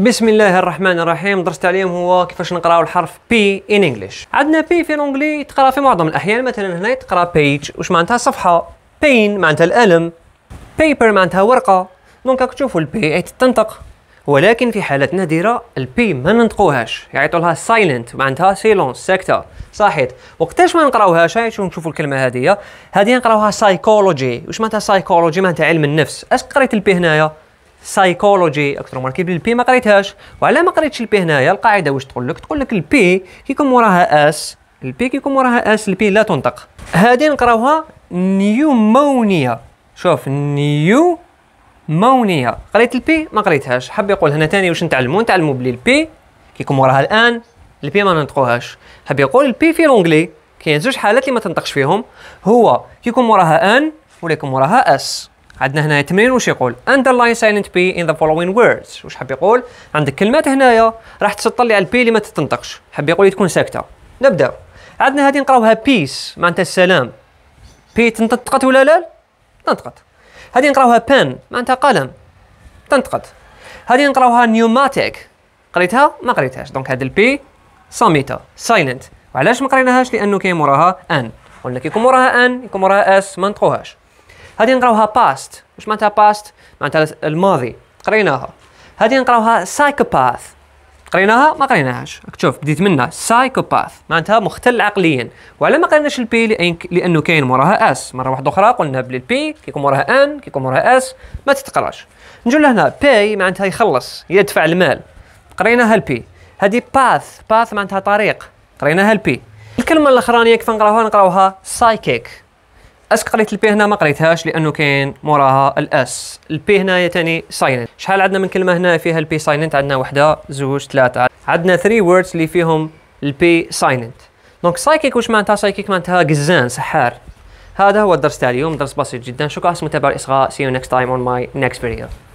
بسم الله الرحمن الرحيم درست عليهم هو كيفاش نقراو الحرف بي ان انجلش عندنا بي في الانجلي تقرا في معظم الاحيان مثلا هنا تقرا بيج واش معناتها صفحه بين معناتها الالم بيبر معناتها ورقه دونك راك تشوفوا البي تنطق ولكن في حالات نادرة البي ما ننطقوهاش يعيطوا لها سايلنت معناتها سيلونس ساكتة صحيت وقتاش ما نقراوهاش شوف نشوفوا الكلمة هذه هذه نقراوها سايكولوجي واش معناتها سايكولوجي معناتها علم النفس اش قريت البي هنايا سايكولوجي اكثر ماركي البي ما قريتهاش وعلى ما قريتش البي هنايا القاعده واش تقول لك تقول لك البي كيكون وراها اس البي كيكون وراها اس البي لا تنطق هذه نقراوها نيومونيا شوف نيو مونيا قريت البي ما قريتهاش حاب يقول هنا ثاني واش نتعلموا نتعلموا بلي البي كيكون وراها الان البي ما ننطقوهاش حاب يقول البي في لونجلي كاين زوج حالات اللي ما تنطقش فيهم هو كيكون وراها ان ولا كيكون وراها اس عندنا هنا تمرين وش يقول underline silent p in the following words وش حاب يقول عندك كلمات هنايا راح تسطر لي على البي اللي ما تتنطقش حاب يقول لي تكون ساكته نبدا عندنا هذه نقراوها بيس معناتها السلام بي تنطقت ولا لا تنطقت هذه نقراوها pen معناتها قلم تنطقت هذه نقراوها نيوماتيك قريتها ما قريتهاش دونك هذا البي صامته سايلنت وعلاش ما قريناهاش لانه كاين موراها ان قلنا كي يكون موراها ان يكون موراها اس ما نطقوهاش هذه نقراوها باست واش معناتها باست معناتها الماضي قريناها هذه نقراوها سايكوباث قريناها ما قريناهاش شوف بديت منها سايكوباث معناتها مختل عقليا وعلى ما قريناش البي لأن... لانه كاين وراها اس مره واحده اخرى قلنا بلي البي كيكون وراها ان كيكون وراها اس ما تتقراش نجو لهنا باي معناتها يخلص يدفع المال قريناها البي هذه باث باث معناتها طريق قريناها البي الكلمه الاخرانيه كيف نقراوها نقراوها سايكيك اسك قريت البي هنا ما قريتهاش لانه كاين موراها الاس البي هنا يعني سايلنت شحال عندنا من كلمه هنا فيها البي سايلنت عندنا وحده زوج ثلاثه عندنا 3 ووردز اللي فيهم البي سايلنت دونك سايكيك واش معناتها سايكيك معناتها قزان سحار هذا هو الدرس تاع اليوم درس بسيط جدا شكرا على المتابعه الاصغاء سي يو نيكست تايم اون ماي نيكست فيديو